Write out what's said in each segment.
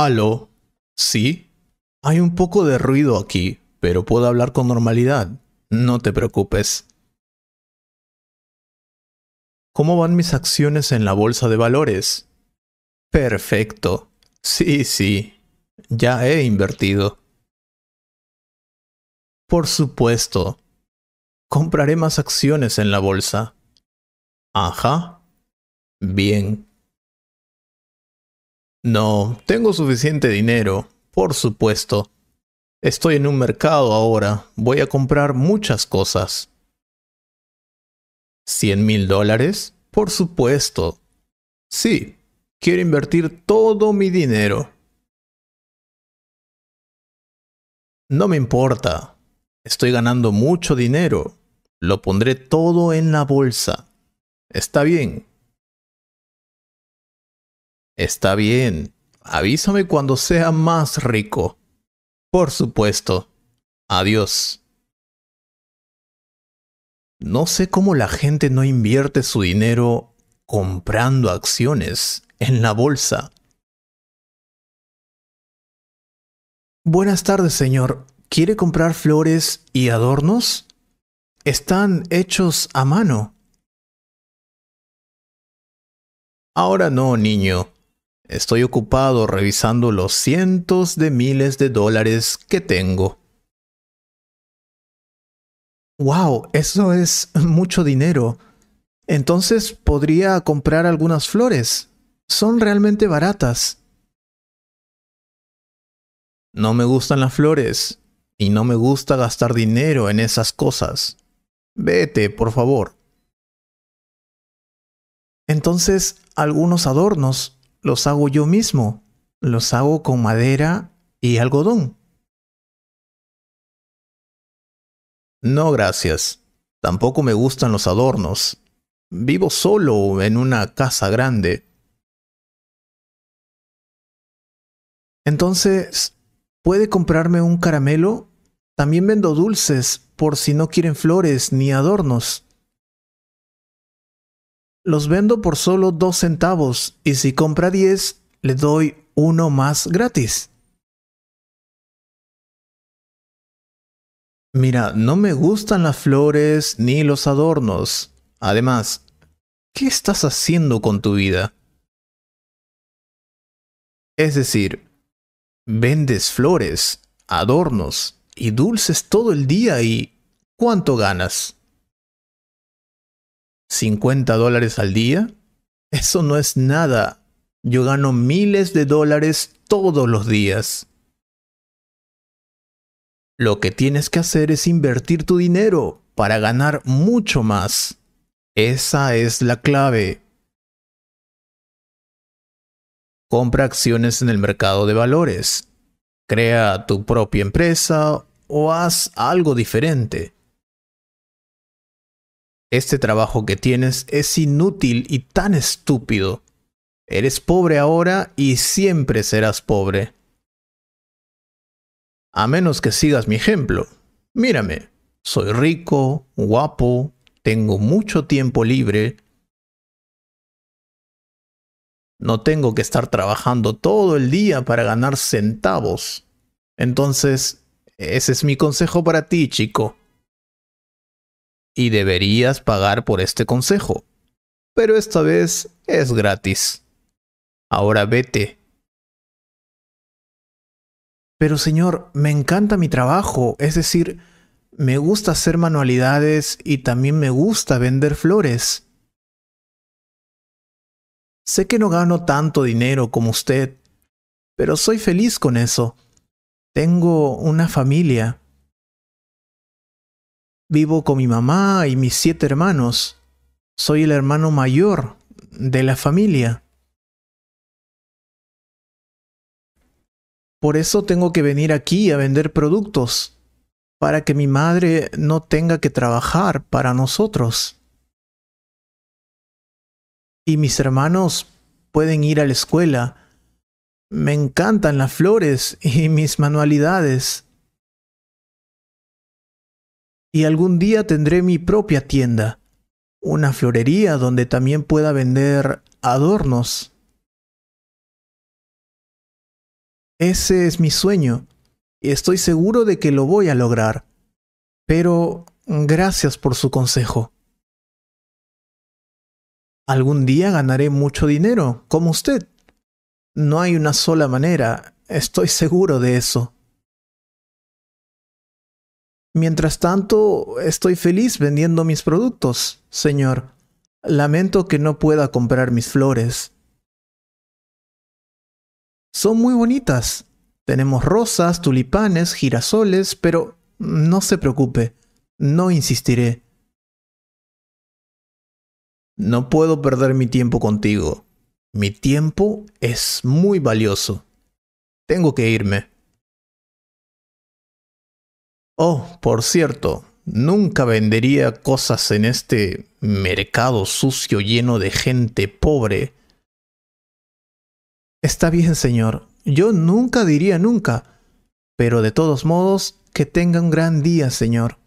Aló, ¿sí? Hay un poco de ruido aquí, pero puedo hablar con normalidad. No te preocupes. ¿Cómo van mis acciones en la bolsa de valores? Perfecto. Sí, sí. Ya he invertido. Por supuesto. Compraré más acciones en la bolsa. Ajá. Bien. No, tengo suficiente dinero, por supuesto. Estoy en un mercado ahora, voy a comprar muchas cosas. ¿Cien mil dólares? Por supuesto. Sí, quiero invertir todo mi dinero. No me importa. Estoy ganando mucho dinero. Lo pondré todo en la bolsa. Está bien, Está bien, avísame cuando sea más rico. Por supuesto. Adiós. No sé cómo la gente no invierte su dinero comprando acciones en la bolsa. Buenas tardes, señor. ¿Quiere comprar flores y adornos? Están hechos a mano. Ahora no, niño. Estoy ocupado revisando los cientos de miles de dólares que tengo. Wow, eso es mucho dinero. Entonces podría comprar algunas flores. Son realmente baratas. No me gustan las flores y no me gusta gastar dinero en esas cosas. Vete, por favor. Entonces, algunos adornos los hago yo mismo. Los hago con madera y algodón. No, gracias. Tampoco me gustan los adornos. Vivo solo en una casa grande. Entonces, ¿puede comprarme un caramelo? También vendo dulces por si no quieren flores ni adornos los vendo por solo dos centavos y si compra diez, le doy uno más gratis. Mira, no me gustan las flores ni los adornos. Además, ¿qué estás haciendo con tu vida? Es decir, vendes flores, adornos y dulces todo el día y ¿cuánto ganas? 50 dólares al día, eso no es nada. Yo gano miles de dólares todos los días. Lo que tienes que hacer es invertir tu dinero para ganar mucho más. Esa es la clave. Compra acciones en el mercado de valores. Crea tu propia empresa o haz algo diferente. Este trabajo que tienes es inútil y tan estúpido. Eres pobre ahora y siempre serás pobre. A menos que sigas mi ejemplo. Mírame, soy rico, guapo, tengo mucho tiempo libre. No tengo que estar trabajando todo el día para ganar centavos. Entonces, ese es mi consejo para ti, chico y deberías pagar por este consejo. Pero esta vez es gratis. Ahora vete. Pero señor, me encanta mi trabajo, es decir, me gusta hacer manualidades y también me gusta vender flores. Sé que no gano tanto dinero como usted, pero soy feliz con eso. Tengo una familia. Vivo con mi mamá y mis siete hermanos. Soy el hermano mayor de la familia. Por eso tengo que venir aquí a vender productos, para que mi madre no tenga que trabajar para nosotros. Y mis hermanos pueden ir a la escuela. Me encantan las flores y mis manualidades y algún día tendré mi propia tienda, una florería donde también pueda vender adornos. Ese es mi sueño, y estoy seguro de que lo voy a lograr. Pero gracias por su consejo. Algún día ganaré mucho dinero, como usted. No hay una sola manera, estoy seguro de eso. Mientras tanto, estoy feliz vendiendo mis productos, señor. Lamento que no pueda comprar mis flores. Son muy bonitas. Tenemos rosas, tulipanes, girasoles, pero no se preocupe, no insistiré. No puedo perder mi tiempo contigo. Mi tiempo es muy valioso. Tengo que irme. Oh, por cierto, nunca vendería cosas en este mercado sucio lleno de gente pobre. Está bien, señor. Yo nunca diría nunca. Pero de todos modos, que tenga un gran día, señor.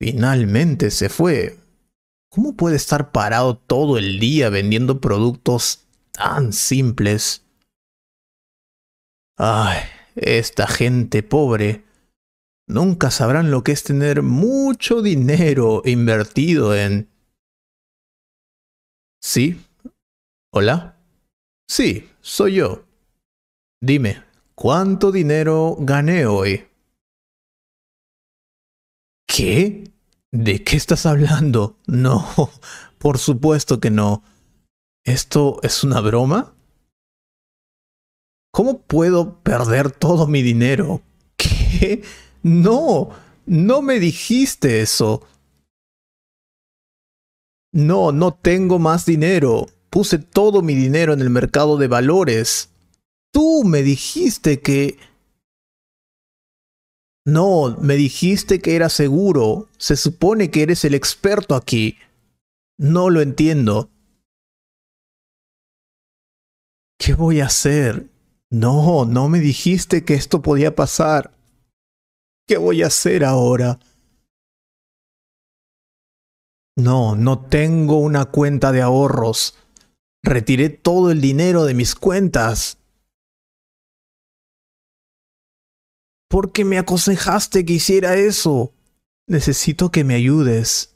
Finalmente se fue. ¿Cómo puede estar parado todo el día vendiendo productos tan simples? Ay, esta gente pobre nunca sabrán lo que es tener mucho dinero invertido en... ¿Sí? ¿Hola? Sí, soy yo. Dime, ¿cuánto dinero gané hoy? ¿Qué? ¿De qué estás hablando? No, por supuesto que no. ¿Esto es una broma? ¿Cómo puedo perder todo mi dinero? ¿Qué? No, no me dijiste eso. No, no tengo más dinero. Puse todo mi dinero en el mercado de valores. Tú me dijiste que... No, me dijiste que era seguro. Se supone que eres el experto aquí. No lo entiendo. ¿Qué voy a hacer? No, no me dijiste que esto podía pasar. ¿Qué voy a hacer ahora? No, no tengo una cuenta de ahorros. Retiré todo el dinero de mis cuentas. ¿Por qué me aconsejaste que hiciera eso? Necesito que me ayudes.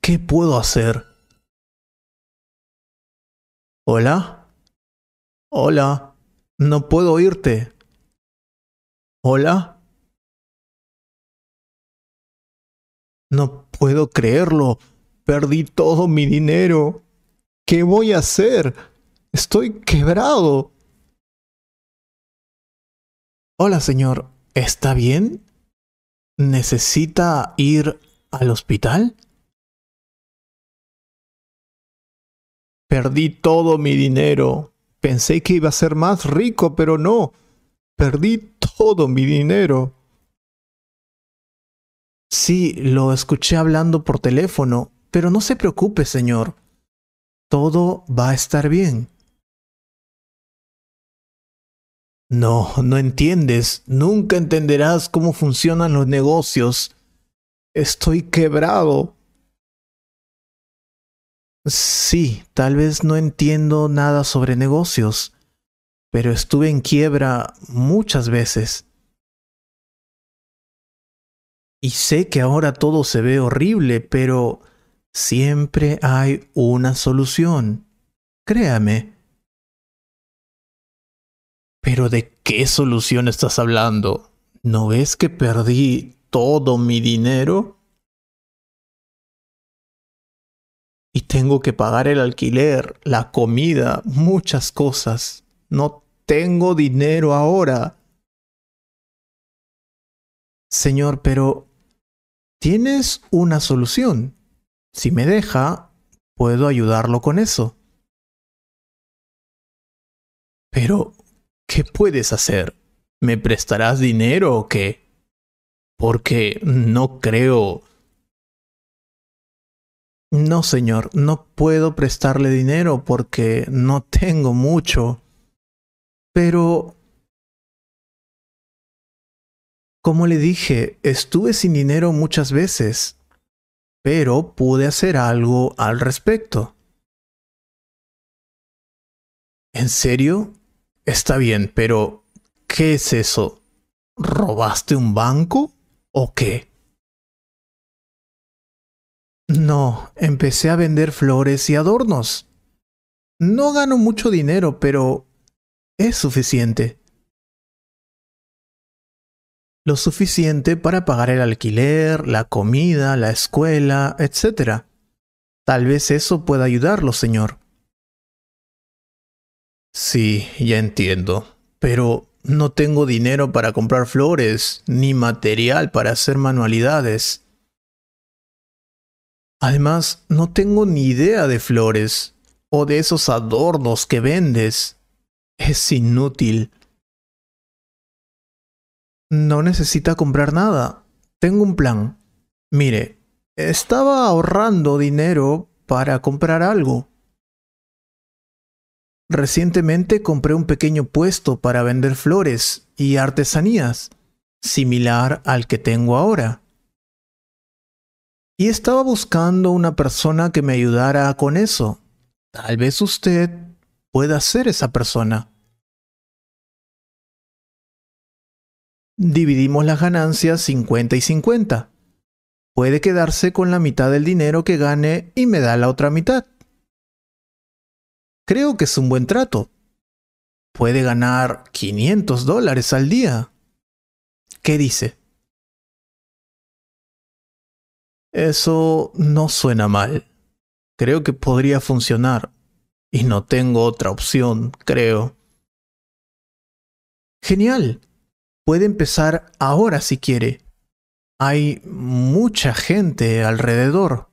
¿Qué puedo hacer? Hola. Hola. No puedo oírte. ¿Hola? No puedo creerlo. Perdí todo mi dinero. ¿Qué voy a hacer? Estoy quebrado. Hola, señor. ¿Está bien? ¿Necesita ir al hospital? Perdí todo mi dinero. Pensé que iba a ser más rico, pero no. Perdí todo mi dinero. Sí, lo escuché hablando por teléfono, pero no se preocupe, señor. Todo va a estar bien. No, no entiendes. Nunca entenderás cómo funcionan los negocios. Estoy quebrado. Sí, tal vez no entiendo nada sobre negocios, pero estuve en quiebra muchas veces. Y sé que ahora todo se ve horrible, pero siempre hay una solución. Créame. Pero ¿de qué solución estás hablando? ¿No ves que perdí todo mi dinero? y tengo que pagar el alquiler, la comida, muchas cosas. No tengo dinero ahora. Señor, pero tienes una solución. Si me deja, puedo ayudarlo con eso. Pero, ¿qué puedes hacer? ¿Me prestarás dinero o qué? Porque no creo no, señor, no puedo prestarle dinero porque no tengo mucho. Pero... Como le dije, estuve sin dinero muchas veces, pero pude hacer algo al respecto. ¿En serio? Está bien, pero ¿qué es eso? ¿Robaste un banco o qué? No, empecé a vender flores y adornos. No gano mucho dinero, pero es suficiente. Lo suficiente para pagar el alquiler, la comida, la escuela, etc. Tal vez eso pueda ayudarlo, señor. Sí, ya entiendo. Pero no tengo dinero para comprar flores, ni material para hacer manualidades. Además, no tengo ni idea de flores o de esos adornos que vendes. Es inútil. No necesita comprar nada. Tengo un plan. Mire, estaba ahorrando dinero para comprar algo. Recientemente compré un pequeño puesto para vender flores y artesanías, similar al que tengo ahora. Y estaba buscando una persona que me ayudara con eso. Tal vez usted pueda ser esa persona. Dividimos las ganancias 50 y 50. Puede quedarse con la mitad del dinero que gane y me da la otra mitad. Creo que es un buen trato. Puede ganar 500 dólares al día. ¿Qué dice? Eso no suena mal. Creo que podría funcionar. Y no tengo otra opción, creo. Genial. Puede empezar ahora si quiere. Hay mucha gente alrededor.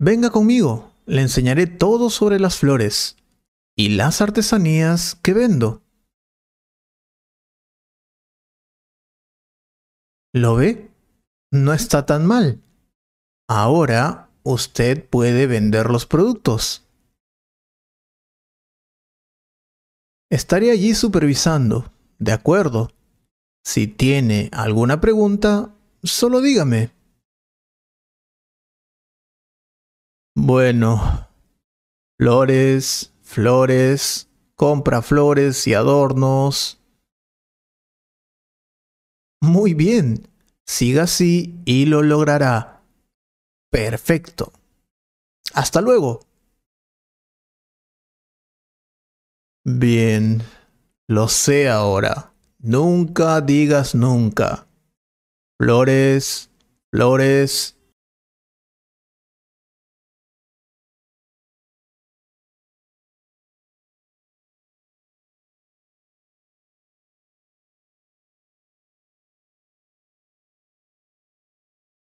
Venga conmigo, le enseñaré todo sobre las flores y las artesanías que vendo. ¿Lo ve? No está tan mal. Ahora usted puede vender los productos. Estaré allí supervisando, de acuerdo. Si tiene alguna pregunta, solo dígame. Bueno, flores, flores, compra flores y adornos. Muy bien. Siga así y lo logrará. Perfecto. Hasta luego. Bien. Lo sé ahora. Nunca digas nunca. Flores, flores,